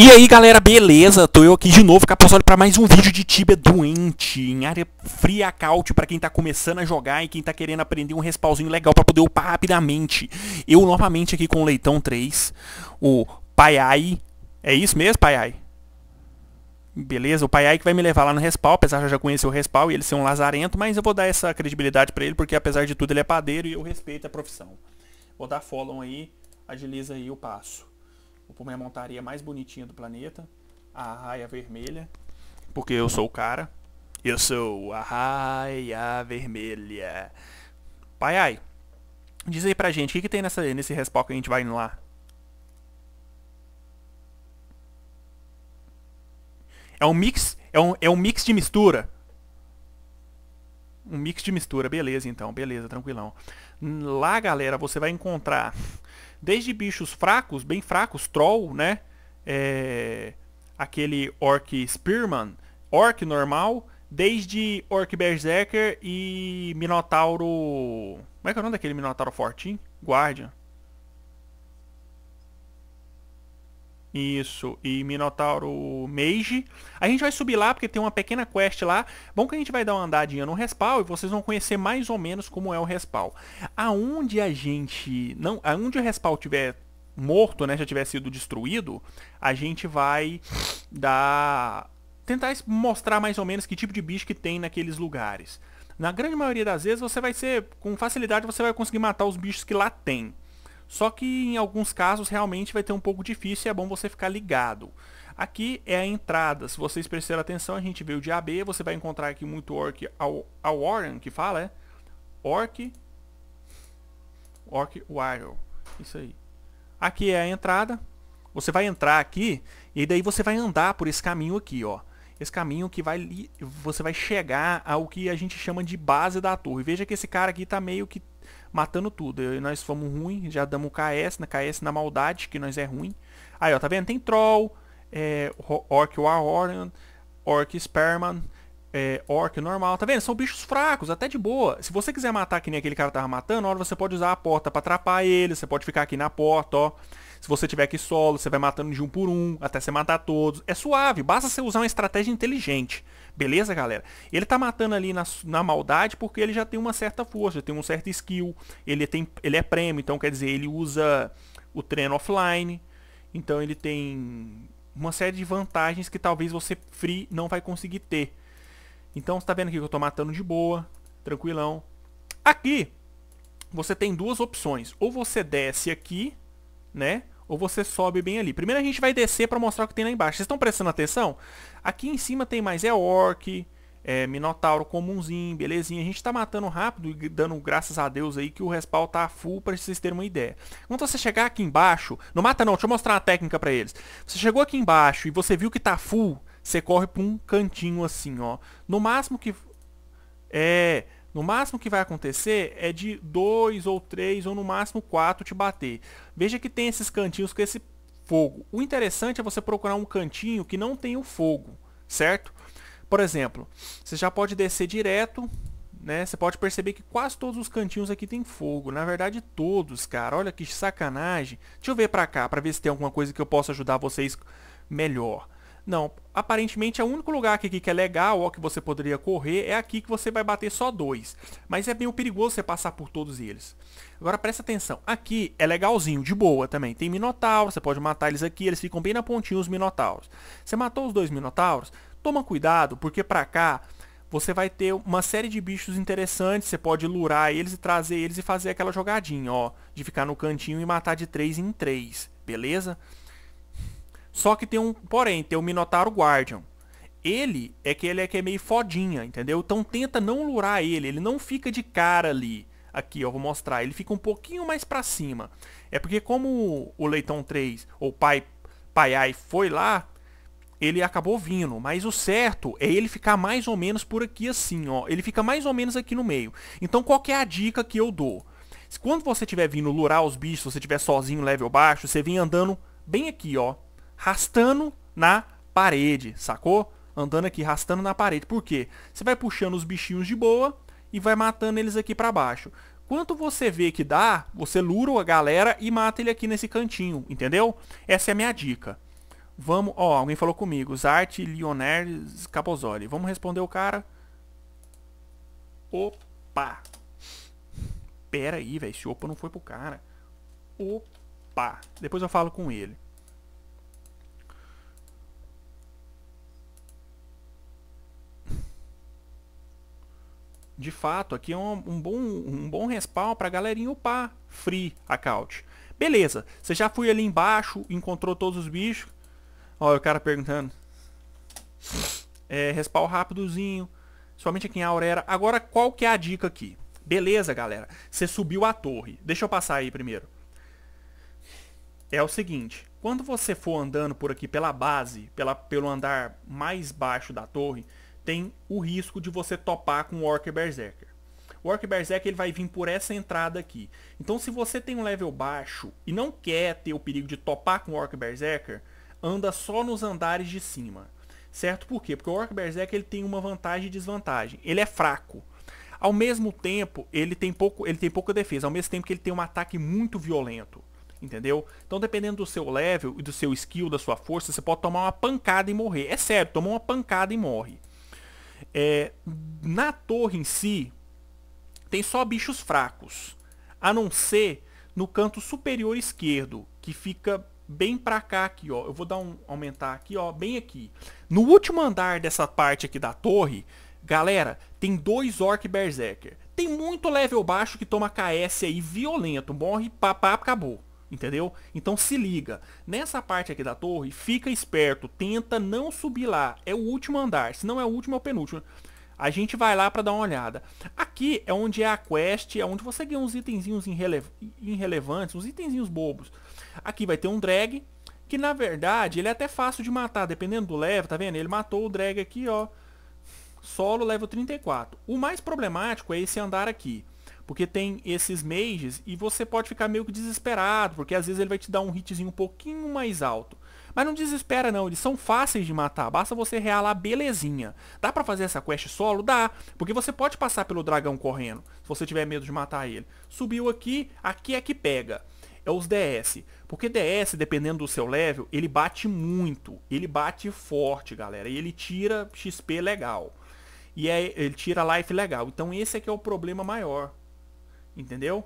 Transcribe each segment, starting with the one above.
E aí galera, beleza? Tô eu aqui de novo, Capossoli, para mais um vídeo de Tibia doente, em área fria caute para quem tá começando a jogar e quem tá querendo aprender um respalzinho legal para poder upar rapidamente. Eu novamente aqui com o Leitão 3, o Paiai, é isso mesmo Paiai? Beleza, o Paiai que vai me levar lá no respawn, apesar de eu já conhecer o respawn e ele ser um lazarento, mas eu vou dar essa credibilidade para ele, porque apesar de tudo ele é padeiro e eu respeito a profissão. Vou dar follow aí, agiliza aí o passo por minha montaria mais bonitinha do planeta, a raia vermelha, porque eu sou o cara. Eu sou a raia vermelha. Pai, ai, diz aí pra gente, o que, que tem nessa, nesse respawn que a gente vai indo lá? É um mix, é um, é um mix de mistura. Um mix de mistura, beleza então, beleza, tranquilão. Lá, galera, você vai encontrar Desde bichos fracos, bem fracos, troll, né? É, aquele orc spearman, orc normal, desde orc berserker e minotauro... Como é que é o nome daquele minotauro fortinho? Guardian. Isso, e Minotauro Mage. A gente vai subir lá porque tem uma pequena quest lá. Bom que a gente vai dar uma andadinha no respawn e vocês vão conhecer mais ou menos como é o respawn. Aonde a gente não, aonde o respawn tiver morto, né, já tiver sido destruído, a gente vai dar tentar mostrar mais ou menos que tipo de bicho que tem naqueles lugares. Na grande maioria das vezes você vai ser com facilidade você vai conseguir matar os bichos que lá tem. Só que em alguns casos realmente vai ter um pouco difícil e é bom você ficar ligado. Aqui é a entrada. Se vocês prestarem atenção, a gente vê o de AB. Você vai encontrar aqui muito Orc ao, Warren, que fala, é? Orc. Orc Warrior. Isso aí. Aqui é a entrada. Você vai entrar aqui e daí você vai andar por esse caminho aqui, ó. Esse caminho que vai você vai chegar ao que a gente chama de base da torre. Veja que esse cara aqui tá meio que matando tudo. Eu, nós fomos ruim, já damos KS, na né? KS na maldade, que nós é ruim. Aí, ó, tá vendo? Tem Troll, é, Orc Warhorn, Orc Sperman, é, orc normal. Tá vendo? São bichos fracos, até de boa. Se você quiser matar que nem aquele cara tava matando, na hora você pode usar a porta pra atrapar ele. Você pode ficar aqui na porta, ó. Se você tiver aqui solo, você vai matando de um por um, até você matar todos. É suave, basta você usar uma estratégia inteligente. Beleza, galera? Ele tá matando ali na, na maldade porque ele já tem uma certa força, tem um certo skill. Ele, tem, ele é prêmio, então quer dizer, ele usa o treino offline. Então ele tem uma série de vantagens que talvez você free não vai conseguir ter. Então, você está vendo aqui que eu estou matando de boa, tranquilão. Aqui, você tem duas opções. Ou você desce aqui, né? Ou você sobe bem ali. Primeiro a gente vai descer para mostrar o que tem lá embaixo. Vocês estão prestando atenção? Aqui em cima tem mais é orc, é minotauro comunzinho, belezinha. A gente está matando rápido e dando graças a Deus aí que o respawn tá full para vocês terem uma ideia. Quando você chegar aqui embaixo, não mata não, deixa eu mostrar uma técnica para eles. Você chegou aqui embaixo e você viu que tá full, você corre para um cantinho assim, ó. No máximo que é, no máximo que vai acontecer é de dois ou três ou no máximo quatro te bater. Veja que tem esses cantinhos com esse fogo. O interessante é você procurar um cantinho que não tenha o fogo, certo? Por exemplo, você já pode descer direto, né? Você pode perceber que quase todos os cantinhos aqui tem fogo. Na verdade, todos, cara. Olha que sacanagem. Deixa eu ver para cá, para ver se tem alguma coisa que eu possa ajudar vocês melhor. Não, aparentemente é o único lugar aqui que é legal ó, que você poderia correr é aqui que você vai bater só dois. Mas é meio perigoso você passar por todos eles. Agora presta atenção, aqui é legalzinho, de boa também. Tem minotauros, você pode matar eles aqui, eles ficam bem na pontinha os minotauros. Você matou os dois minotauros, toma cuidado porque pra cá você vai ter uma série de bichos interessantes, você pode lurar eles e trazer eles e fazer aquela jogadinha, ó, de ficar no cantinho e matar de três em três, beleza? Só que tem um, porém, tem o Minotauro Guardian. Ele é que ele é que é meio fodinha, entendeu? Então tenta não lurar ele, ele não fica de cara ali. Aqui, ó, vou mostrar. Ele fica um pouquinho mais pra cima. É porque como o Leitão 3, ou Pai, Pai Ai foi lá, ele acabou vindo, mas o certo é ele ficar mais ou menos por aqui assim, ó. Ele fica mais ou menos aqui no meio. Então qual é a dica que eu dou? Quando você estiver vindo lurar os bichos, se você estiver sozinho, level baixo, você vem andando bem aqui, ó rastando na parede, sacou? Andando aqui, rastando na parede. Por quê? Você vai puxando os bichinhos de boa e vai matando eles aqui para baixo. Quanto você vê que dá, você lura a galera e mata ele aqui nesse cantinho, entendeu? Essa é a minha dica. Vamos, ó, alguém falou comigo, Zart Lioner Capozoli. Vamos responder o cara. Opa. Pera aí, velho, esse opa não foi pro cara. Opa. Depois eu falo com ele. de fato, aqui é um, um bom, um bom respawn para a galerinha upar free account. Beleza, você já foi ali embaixo, encontrou todos os bichos. Olha o cara perguntando. É, respawn rápidozinho, somente aqui em Aurera. Agora, qual que é a dica aqui? Beleza, galera, você subiu a torre. Deixa eu passar aí primeiro. É o seguinte, quando você for andando por aqui pela base, pela, pelo andar mais baixo da torre, tem o risco de você topar com o Orc Berserker. O Orc Berserker ele vai vir por essa entrada aqui. Então se você tem um level baixo e não quer ter o perigo de topar com o Orc Berserker, anda só nos andares de cima. Certo? Por quê? Porque o Orc Berserker ele tem uma vantagem e desvantagem. Ele é fraco. Ao mesmo tempo, ele tem, pouco, ele tem pouca defesa. Ao mesmo tempo que ele tem um ataque muito violento. Entendeu? Então, dependendo do seu level e do seu skill, da sua força, você pode tomar uma pancada e morrer. É sério, tomar uma pancada e morre. É, na torre em si, tem só bichos fracos, a não ser no canto superior esquerdo, que fica bem pra cá aqui, ó. Eu vou dar um aumentar aqui, ó, bem aqui. No último andar dessa parte aqui da torre, galera, tem dois Orc Berserker. Tem muito level baixo que toma KS aí violento, morre, papá, acabou. Entendeu? Então se liga. Nessa parte aqui da torre, fica esperto. Tenta não subir lá. É o último andar. Se não é o último, é o penúltimo. A gente vai lá para dar uma olhada. Aqui é onde é a quest, é onde você ganha uns itenzinhos irrele irrelevantes, uns itenzinhos bobos. Aqui vai ter um drag, que na verdade ele é até fácil de matar, dependendo do level, tá vendo? Ele matou o drag aqui, ó. Solo level 34. O mais problemático é esse andar aqui. Porque tem esses mages e você pode ficar meio que desesperado, porque às vezes ele vai te dar um hitzinho um pouquinho mais alto. Mas não desespera não, eles são fáceis de matar, basta você realar belezinha. Dá pra fazer essa quest solo? Dá, porque você pode passar pelo dragão correndo, se você tiver medo de matar ele. Subiu aqui, aqui é que pega é os DS. Porque DS, dependendo do seu level, ele bate muito. Ele bate forte, galera. E ele tira XP legal. E é, ele tira life legal. Então esse é que é o problema maior. Entendeu?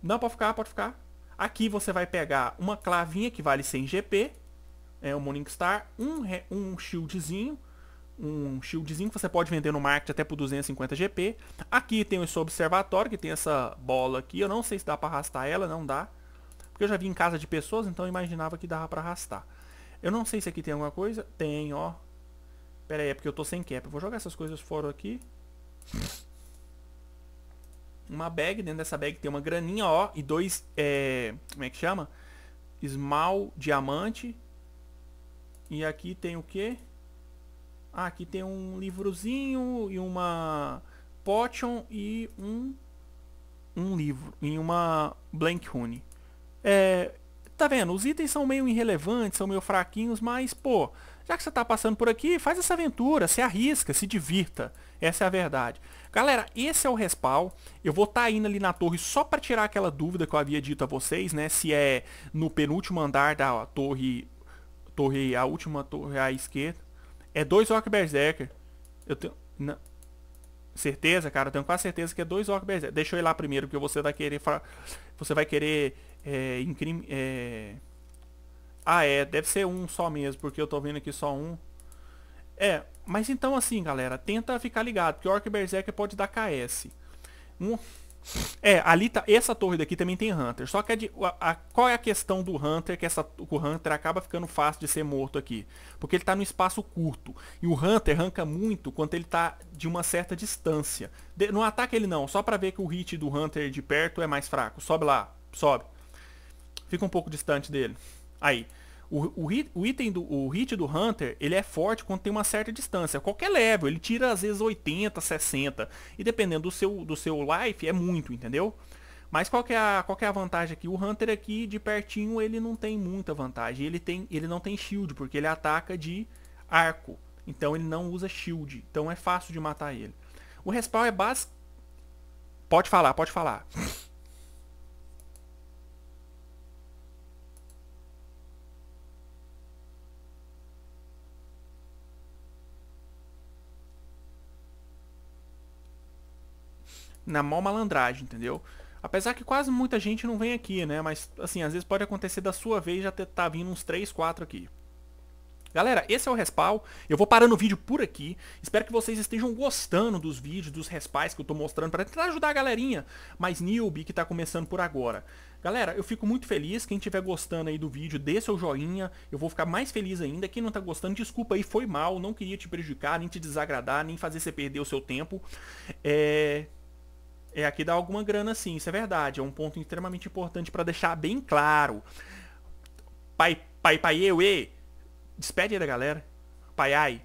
Não, pode ficar, pode ficar. Aqui você vai pegar uma clavinha que vale 100 GP. É um Morningstar. Um, um shieldzinho. Um shieldzinho que você pode vender no market até por 250 GP. Aqui tem o seu observatório, que tem essa bola aqui. Eu não sei se dá para arrastar ela, não dá. Porque eu já vi em casa de pessoas, então eu imaginava que dava para arrastar. Eu não sei se aqui tem alguma coisa. Tem, ó. Pera aí, é porque eu tô sem cap. Eu vou jogar essas coisas fora aqui uma bag, dentro dessa bag tem uma graninha, ó, e dois, é, como é que chama? small diamante. E aqui tem o que? Ah, aqui tem um livrozinho e uma potion e um um livro e uma blank rune. É, tá vendo? Os itens são meio irrelevantes, são meio fraquinhos, mas pô, já que você está passando por aqui, faz essa aventura, se arrisca, se divirta. Essa é a verdade. Galera, esse é o respawn. Eu vou estar tá indo ali na torre só para tirar aquela dúvida que eu havia dito a vocês, né? Se é no penúltimo andar da torre, torre, a última torre à esquerda. É dois Orc Berserker. Eu tenho... Não. Certeza, cara? Eu tenho quase certeza que é dois Orc Berserker. Deixa eu ir lá primeiro, porque você vai querer... Você vai querer... É, incrim, é ah, é, deve ser um só mesmo, porque eu tô vendo aqui só um. É, mas então assim, galera, tenta ficar ligado, porque Orc Berserker pode dar KS. Um... É, ali tá, essa torre daqui também tem Hunter. Só que a de, a, a, qual é a questão do Hunter? Que essa, o Hunter acaba ficando fácil de ser morto aqui. Porque ele tá num espaço curto. E o Hunter arranca muito quando ele tá de uma certa distância. De, não ataca ele não, só pra ver que o hit do Hunter de perto é mais fraco. Sobe lá, sobe. Fica um pouco distante dele. Aí, o, o, o, item do o hit do Hunter, ele é forte quando tem uma certa distância. Qualquer level, ele tira às vezes 80, 60. E dependendo do seu, do seu life, é muito, entendeu? Mas qual é, a, qual é a vantagem aqui? O Hunter aqui, de pertinho, ele não tem muita vantagem. Ele, tem, ele não tem shield, porque ele ataca de arco. Então ele não usa shield. Então é fácil de matar ele. O respawn é base... Pode falar, pode falar. na mal malandragem, entendeu? Apesar que quase muita gente não vem aqui, né? Mas, assim, às vezes pode acontecer da sua vez já ter, tá vindo uns 3, 4 aqui. Galera, esse é o Respawn. Eu vou parando o vídeo por aqui. Espero que vocês estejam gostando dos vídeos, dos respais que eu tô mostrando para tentar ajudar a galerinha mais newbie que tá começando por agora. Galera, eu fico muito feliz. Quem estiver gostando aí do vídeo, dê seu joinha. Eu vou ficar mais feliz ainda. Quem não tá gostando, desculpa aí, foi mal. Não queria te prejudicar, nem te desagradar, nem fazer você perder o seu tempo. É é aqui dá alguma grana sim, isso é verdade. É um ponto extremamente importante para deixar bem claro. Pai, pai, pai, eu, e. Despede aí da galera. Pai, ai.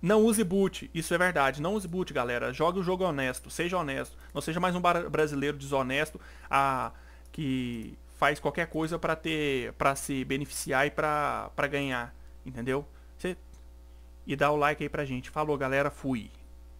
Não use boot, isso é verdade. Não use boot, galera. Jogue o jogo honesto, seja honesto. Não seja mais um brasileiro desonesto a, que faz qualquer coisa para ter, para se beneficiar e para ganhar, entendeu? Cê... E dá o like aí pra gente. Falou, galera. Fui.